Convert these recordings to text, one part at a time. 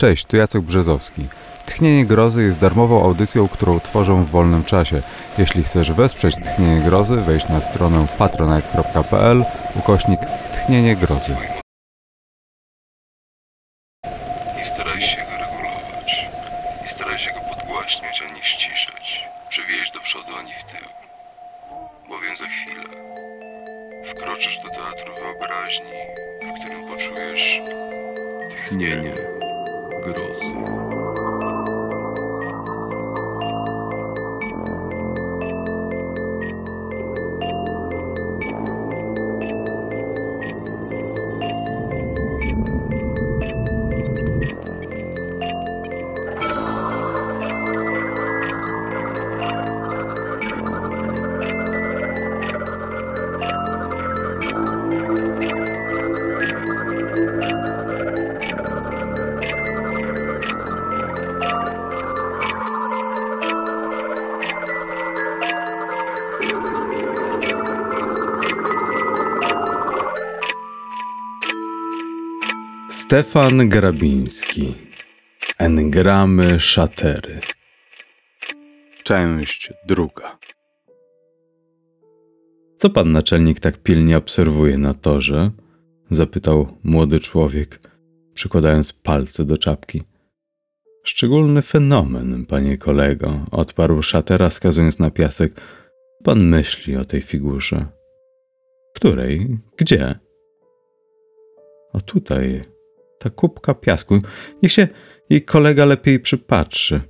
Cześć, tu Jacek Brzezowski. Tchnienie Grozy jest darmową audycją, którą tworzę w wolnym czasie. Jeśli chcesz wesprzeć Tchnienie Grozy, wejdź na stronę patronite.pl ukośnik Tchnienie Grozy. Stefan Grabiński Engramy Szatery Część druga Co pan naczelnik tak pilnie obserwuje na torze? Zapytał młody człowiek, przykładając palce do czapki. Szczególny fenomen, panie kolego, odparł szatera, skazując na piasek. Pan myśli o tej figurze. Której? Gdzie? A tutaj, ta kubka piasku. Niech się jej kolega lepiej przypatrzy.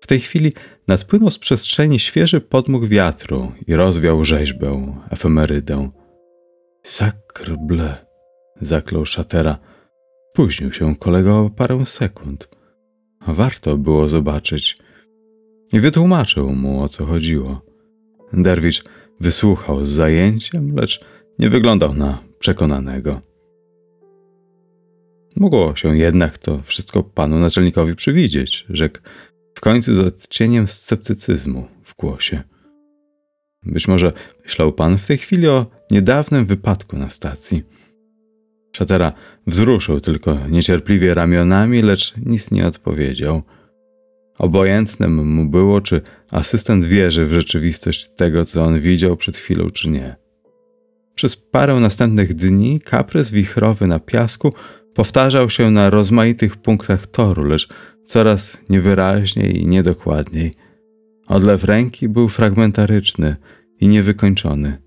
W tej chwili nadpłynął z przestrzeni świeży podmuch wiatru i rozwiał rzeźbę, efemerydę. Sakrble, zaklął szatera. Późnił się kolega o parę sekund. Warto było zobaczyć. I wytłumaczył mu, o co chodziło. Derwicz wysłuchał z zajęciem, lecz nie wyglądał na przekonanego. Mogło się jednak to wszystko panu naczelnikowi przewidzieć, rzekł w końcu z odcieniem sceptycyzmu w głosie. Być może myślał pan w tej chwili o niedawnym wypadku na stacji. Szatera wzruszył tylko niecierpliwie ramionami, lecz nic nie odpowiedział. Obojętnym mu było, czy asystent wierzy w rzeczywistość tego, co on widział przed chwilą, czy nie. Przez parę następnych dni kaprys wichrowy na piasku Powtarzał się na rozmaitych punktach toru, lecz coraz niewyraźniej i niedokładniej. Odlew ręki był fragmentaryczny i niewykończony.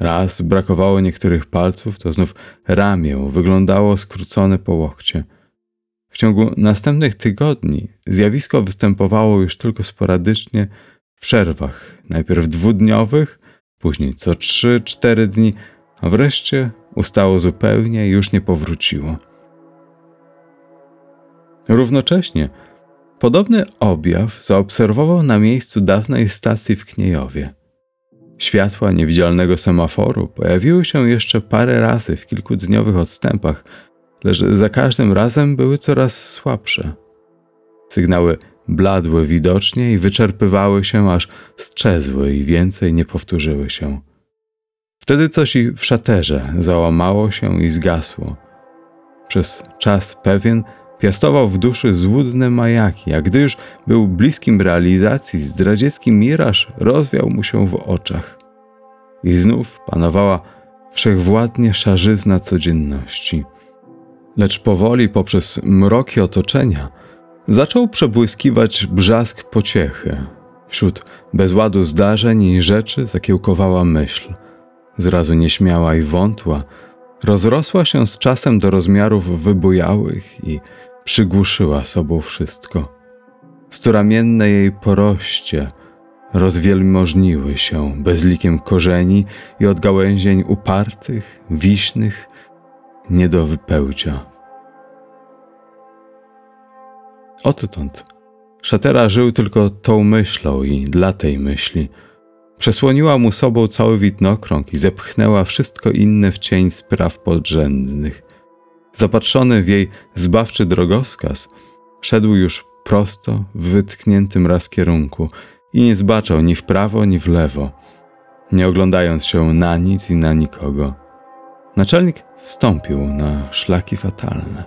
Raz brakowało niektórych palców, to znów ramię wyglądało skrócone po łokcie. W ciągu następnych tygodni zjawisko występowało już tylko sporadycznie w przerwach, najpierw dwudniowych, później co 3-4 dni, a wreszcie ustało zupełnie i już nie powróciło. Równocześnie podobny objaw zaobserwował na miejscu dawnej stacji w Kniejowie. Światła niewidzialnego semaforu pojawiły się jeszcze parę razy w kilkudniowych odstępach, lecz za każdym razem były coraz słabsze. Sygnały bladły widocznie i wyczerpywały się, aż strzezły i więcej nie powtórzyły się. Wtedy coś i w szaterze załamało się i zgasło. Przez czas pewien Piastował w duszy złudne majaki, a gdy już był bliskim realizacji, zdradziecki miraż rozwiał mu się w oczach. I znów panowała wszechwładnie szarzyzna codzienności. Lecz powoli poprzez mroki otoczenia zaczął przebłyskiwać brzask pociechy. Wśród bezładu zdarzeń i rzeczy zakiełkowała myśl. Zrazu nieśmiała i wątła, rozrosła się z czasem do rozmiarów wybujałych i przygłuszyła sobą wszystko. Sturamienne jej poroście rozwielmożniły się bezlikiem korzeni i od gałęzień upartych, wiśnych, nie do wypełcia. Odtąd Szatera żył tylko tą myślą i dla tej myśli. Przesłoniła mu sobą cały widnokrąg i zepchnęła wszystko inne w cień spraw podrzędnych. Zapatrzony w jej zbawczy drogowskaz, szedł już prosto w wytkniętym raz kierunku i nie zbaczał ni w prawo, ni w lewo, nie oglądając się na nic i na nikogo. Naczelnik wstąpił na szlaki fatalne.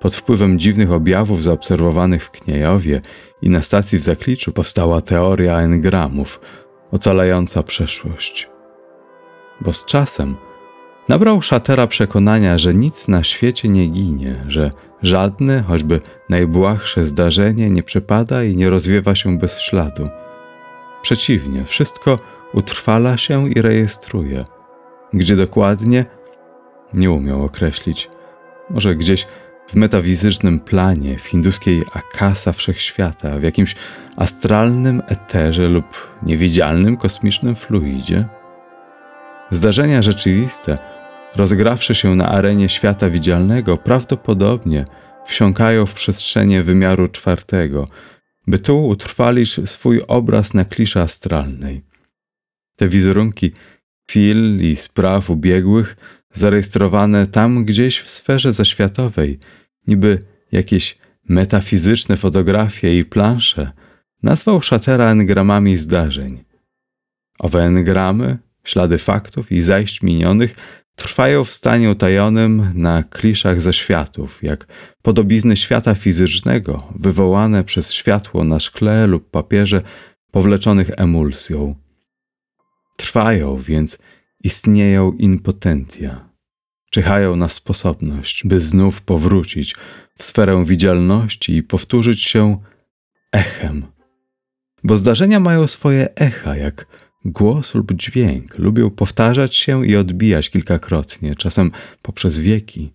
Pod wpływem dziwnych objawów zaobserwowanych w Kniejowie i na stacji w Zakliczu powstała teoria engramów, ocalająca przeszłość. Bo z czasem Nabrał szatera przekonania, że nic na świecie nie ginie, że żadne, choćby najbłahsze zdarzenie nie przepada i nie rozwiewa się bez śladu. Przeciwnie, wszystko utrwala się i rejestruje. Gdzie dokładnie? Nie umiał określić. Może gdzieś w metafizycznym planie, w hinduskiej akasa wszechświata, w jakimś astralnym eterze lub niewidzialnym kosmicznym fluidzie? Zdarzenia rzeczywiste – rozgrawszy się na arenie świata widzialnego, prawdopodobnie wsiąkają w przestrzenie wymiaru czwartego, by tu utrwalić swój obraz na kliszy astralnej. Te wizerunki chwil i spraw ubiegłych, zarejestrowane tam gdzieś w sferze zaświatowej, niby jakieś metafizyczne fotografie i plansze, nazwał Szatera engramami zdarzeń. Owe engramy, ślady faktów i zajść minionych trwają w stanie utajonym na kliszach ze światów, jak podobizny świata fizycznego, wywołane przez światło na szkle lub papierze powleczonych emulsją. Trwają więc, istnieją impotentia. Czyhają na sposobność, by znów powrócić w sferę widzialności i powtórzyć się echem. Bo zdarzenia mają swoje echa, jak Głos lub dźwięk lubią powtarzać się i odbijać kilkakrotnie, czasem poprzez wieki.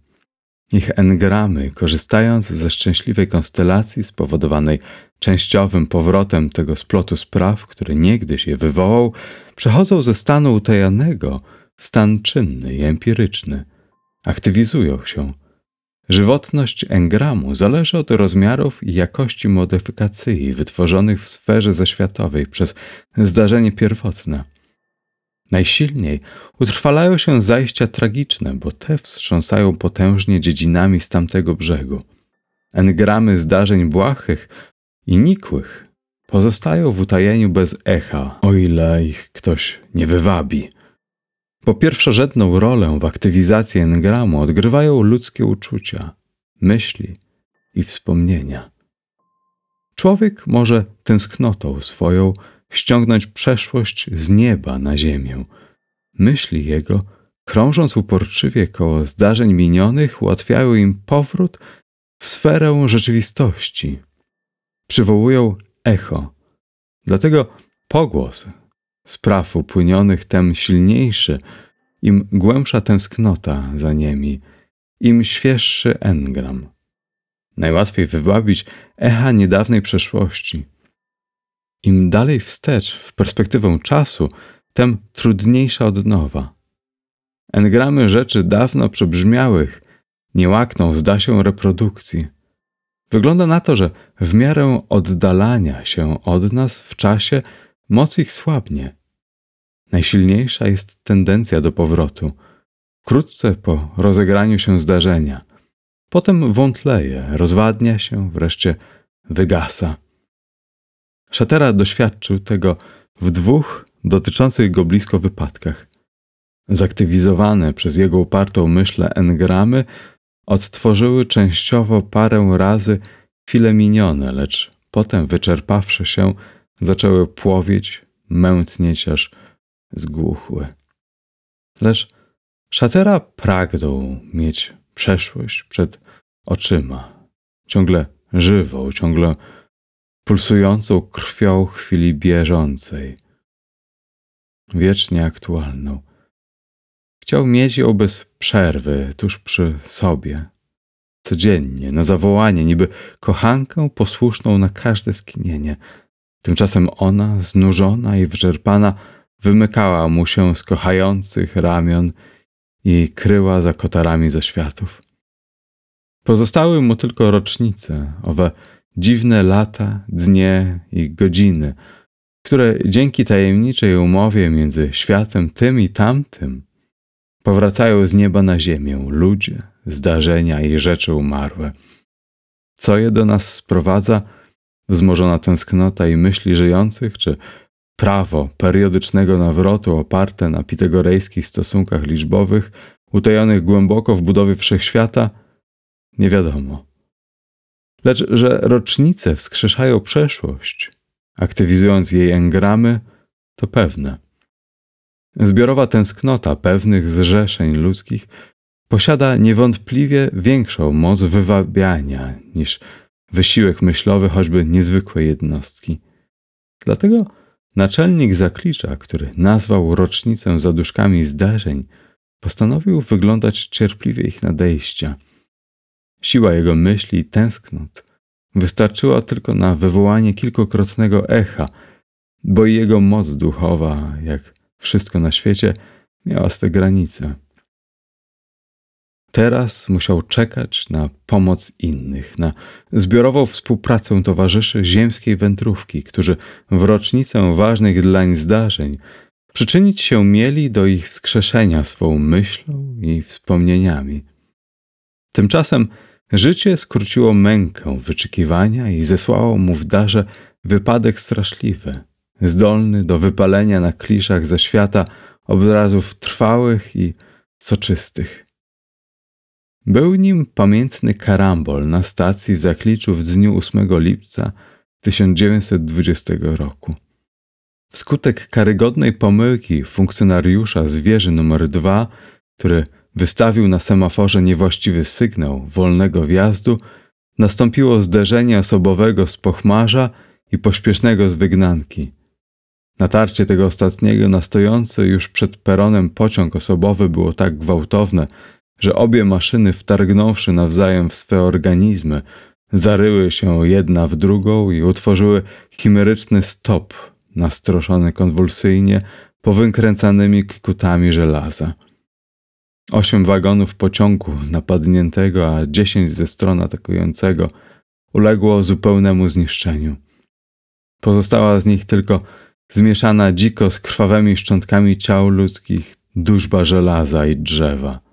Ich engramy, korzystając ze szczęśliwej konstelacji spowodowanej częściowym powrotem tego splotu spraw, który niegdyś je wywołał, przechodzą ze stanu utajonego w stan czynny i empiryczny. Aktywizują się – Żywotność engramu zależy od rozmiarów i jakości modyfikacji wytworzonych w sferze zaświatowej przez zdarzenie pierwotne. Najsilniej utrwalają się zajścia tragiczne, bo te wstrząsają potężnie dziedzinami z tamtego brzegu. Engramy zdarzeń błahych i nikłych pozostają w utajeniu bez echa, o ile ich ktoś nie wywabi. Po pierwszorzędną rolę w aktywizacji engramu odgrywają ludzkie uczucia, myśli i wspomnienia. Człowiek może tęsknotą swoją ściągnąć przeszłość z nieba na ziemię. Myśli jego, krążąc uporczywie koło zdarzeń minionych, ułatwiają im powrót w sferę rzeczywistości. Przywołują echo. Dlatego pogłos spraw upłynionych, tem silniejszy, im głębsza tęsknota za nimi, im świeższy engram. Najłatwiej wybawić echa niedawnej przeszłości. Im dalej wstecz, w perspektywę czasu, tem trudniejsza odnowa. Engramy rzeczy dawno przebrzmiałych nie łakną, zda się reprodukcji. Wygląda na to, że w miarę oddalania się od nas w czasie moc ich słabnie. Najsilniejsza jest tendencja do powrotu, wkrótce po rozegraniu się zdarzenia. Potem wątleje, rozwadnia się, wreszcie wygasa. Szatera doświadczył tego w dwóch dotyczących go blisko wypadkach. Zaktywizowane przez jego upartą myślę engramy odtworzyły częściowo parę razy chwile minione, lecz potem wyczerpawszy się, zaczęły płowieć mętnieć, aż zgłuchły. Lecz szatera pragnął mieć przeszłość przed oczyma, ciągle żywą, ciągle pulsującą krwią chwili bieżącej, wiecznie aktualną. Chciał mieć ją bez przerwy, tuż przy sobie, codziennie, na zawołanie, niby kochankę posłuszną na każde skinienie – Tymczasem ona, znużona i wyczerpana, wymykała mu się z kochających ramion i kryła za kotarami ze światów. Pozostały mu tylko rocznice, owe dziwne lata, dnie i godziny, które dzięki tajemniczej umowie między światem tym i tamtym powracają z nieba na ziemię ludzie, zdarzenia i rzeczy umarłe. Co je do nas sprowadza, Zmożona tęsknota i myśli żyjących, czy prawo periodycznego nawrotu oparte na pitagorejskich stosunkach liczbowych, utajonych głęboko w budowie wszechświata? Nie wiadomo. Lecz że rocznice wskrzeszają przeszłość, aktywizując jej engramy, to pewne. Zbiorowa tęsknota pewnych zrzeszeń ludzkich posiada niewątpliwie większą moc wywabiania niż wysiłek myślowy choćby niezwykłej jednostki. Dlatego naczelnik Zaklicza, który nazwał rocznicę zaduszkami zdarzeń, postanowił wyglądać cierpliwie ich nadejścia. Siła jego myśli i tęsknot wystarczyła tylko na wywołanie kilkukrotnego echa, bo i jego moc duchowa, jak wszystko na świecie, miała swe granice. Teraz musiał czekać na pomoc innych, na zbiorową współpracę towarzyszy ziemskiej wędrówki, którzy w rocznicę ważnych dlań zdarzeń przyczynić się mieli do ich wskrzeszenia swą myślą i wspomnieniami. Tymczasem życie skróciło mękę wyczekiwania i zesłało mu w darze wypadek straszliwy, zdolny do wypalenia na kliszach ze świata obrazów trwałych i soczystych. Był nim pamiętny karambol na stacji w Zakliczu w dniu 8 lipca 1920 roku. Wskutek karygodnej pomyłki funkcjonariusza z wieży nr 2, który wystawił na semaforze niewłaściwy sygnał wolnego wjazdu, nastąpiło zderzenie osobowego z pochmarza i pośpiesznego z wygnanki. Natarcie tego ostatniego na stojący już przed peronem pociąg osobowy było tak gwałtowne, że obie maszyny, wtargnąwszy nawzajem w swe organizmy, zaryły się jedna w drugą i utworzyły chimeryczny stop, nastroszony konwulsyjnie powykręcanymi kikutami żelaza. Osiem wagonów pociągu napadniętego, a dziesięć ze stron atakującego uległo zupełnemu zniszczeniu. Pozostała z nich tylko zmieszana dziko z krwawymi szczątkami ciał ludzkich, duszba żelaza i drzewa.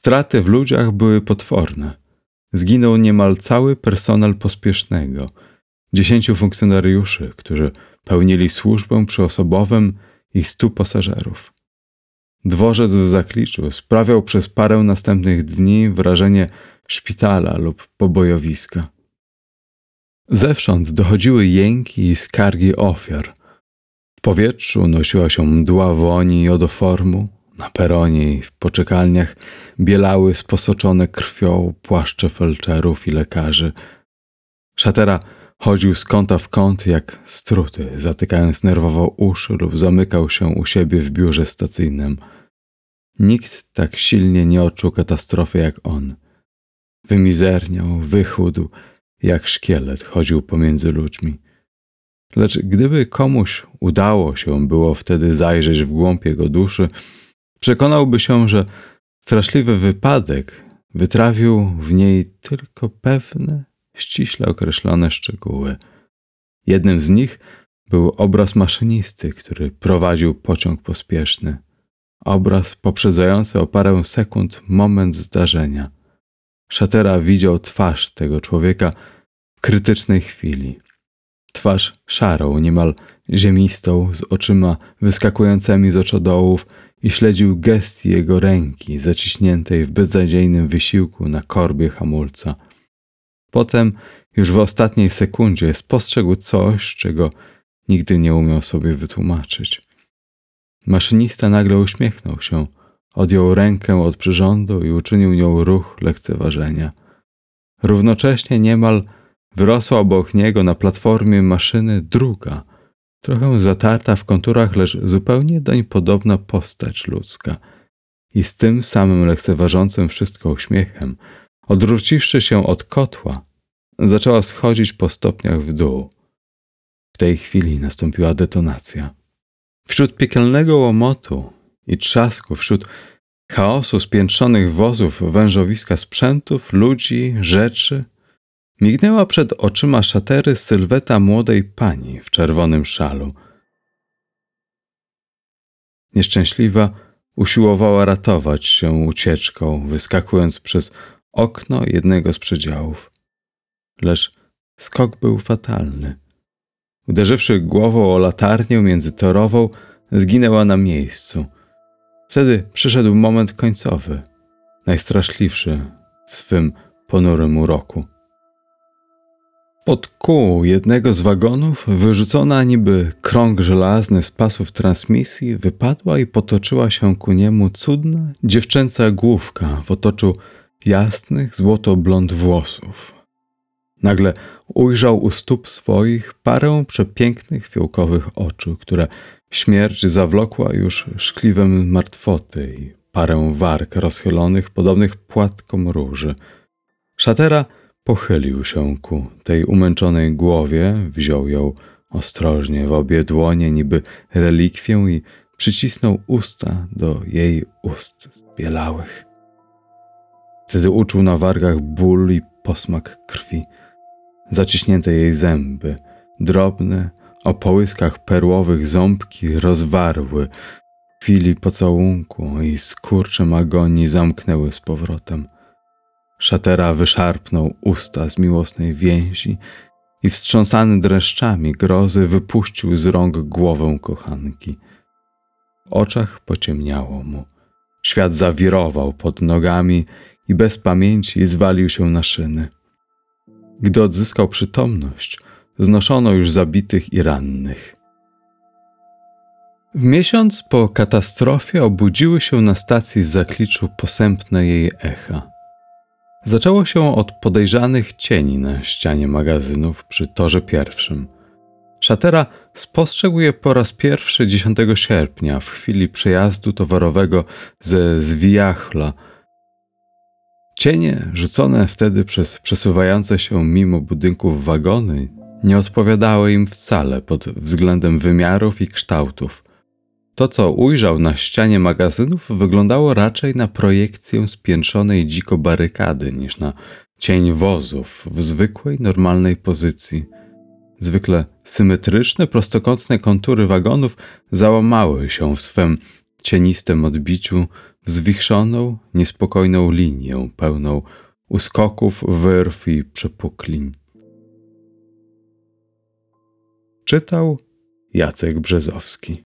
Straty w ludziach były potworne. Zginął niemal cały personel pospiesznego, dziesięciu funkcjonariuszy, którzy pełnili służbę przy osobowym i stu pasażerów. Dworzec w Zakliczu sprawiał przez parę następnych dni wrażenie szpitala lub pobojowiska. Zewsząd dochodziły jęki i skargi ofiar. W powietrzu nosiła się mdła woni i odoformu, na peronie i w poczekalniach bielały sposoczone krwią płaszcze felczerów i lekarzy. Szatera chodził z kąta w kąt jak struty, zatykając nerwowo uszy lub zamykał się u siebie w biurze stacyjnym. Nikt tak silnie nie odczuł katastrofy jak on. Wymizerniał, wychudł, jak szkielet chodził pomiędzy ludźmi. Lecz gdyby komuś udało się było wtedy zajrzeć w głąb jego duszy, Przekonałby się, że straszliwy wypadek wytrawił w niej tylko pewne, ściśle określone szczegóły. Jednym z nich był obraz maszynisty, który prowadził pociąg pospieszny. Obraz poprzedzający o parę sekund moment zdarzenia. Szatera widział twarz tego człowieka w krytycznej chwili. Twarz szarą, niemal ziemistą, z oczyma wyskakującymi z oczodołów i śledził gest jego ręki zaciśniętej w beznadziejnym wysiłku na korbie hamulca. Potem, już w ostatniej sekundzie, spostrzegł coś, czego nigdy nie umiał sobie wytłumaczyć. Maszynista nagle uśmiechnął się, odjął rękę od przyrządu i uczynił nią ruch lekceważenia. Równocześnie niemal wyrosła obok niego na platformie maszyny druga, Trochę zatarta w konturach, lecz zupełnie doń podobna postać ludzka. I z tym samym lekceważącym wszystko uśmiechem, odwróciwszy się od kotła, zaczęła schodzić po stopniach w dół. W tej chwili nastąpiła detonacja. Wśród piekielnego łomotu i trzasku, wśród chaosu spiętrzonych wozów, wężowiska sprzętów, ludzi, rzeczy – Mignęła przed oczyma szatery sylweta młodej pani w czerwonym szalu. Nieszczęśliwa usiłowała ratować się ucieczką, wyskakując przez okno jednego z przedziałów. Lecz skok był fatalny. Uderzywszy głową o latarnię międzytorową, zginęła na miejscu. Wtedy przyszedł moment końcowy, najstraszliwszy w swym ponurym uroku. Od kół jednego z wagonów wyrzucona niby krąg żelazny z pasów transmisji wypadła i potoczyła się ku niemu cudna dziewczęca główka w otoczu jasnych złoto-blond włosów. Nagle ujrzał u stóp swoich parę przepięknych fiołkowych oczu, które śmierć zawlokła już szkliwem martwoty i parę warg rozchylonych, podobnych płatkom róży. Szatera – Pochylił się ku tej umęczonej głowie, wziął ją ostrożnie w obie dłonie, niby relikwię i przycisnął usta do jej ust zbielałych. Wtedy uczuł na wargach ból i posmak krwi. Zaciśnięte jej zęby, drobne, o połyskach perłowych ząbki rozwarły. W chwili pocałunku i skurczem agonii zamknęły z powrotem – Szatera wyszarpnął usta z miłosnej więzi i wstrząsany dreszczami grozy wypuścił z rąk głowę kochanki. W oczach pociemniało mu. Świat zawirował pod nogami i bez pamięci zwalił się na szyny. Gdy odzyskał przytomność, znoszono już zabitych i rannych. W miesiąc po katastrofie obudziły się na stacji w zakliczu posępne jej echa. Zaczęło się od podejrzanych cieni na ścianie magazynów przy torze pierwszym. Szatera spostrzegł je po raz pierwszy 10 sierpnia w chwili przejazdu towarowego ze Zwijachla. Cienie rzucone wtedy przez przesuwające się mimo budynków wagony nie odpowiadały im wcale pod względem wymiarów i kształtów – to, co ujrzał na ścianie magazynów, wyglądało raczej na projekcję spiętrzonej dziko barykady niż na cień wozów w zwykłej, normalnej pozycji. Zwykle symetryczne, prostokątne kontury wagonów załamały się w swym cienistym odbiciu w zwichrzoną, niespokojną linię pełną uskoków, wyrw i przepuklin. Czytał Jacek Brzezowski.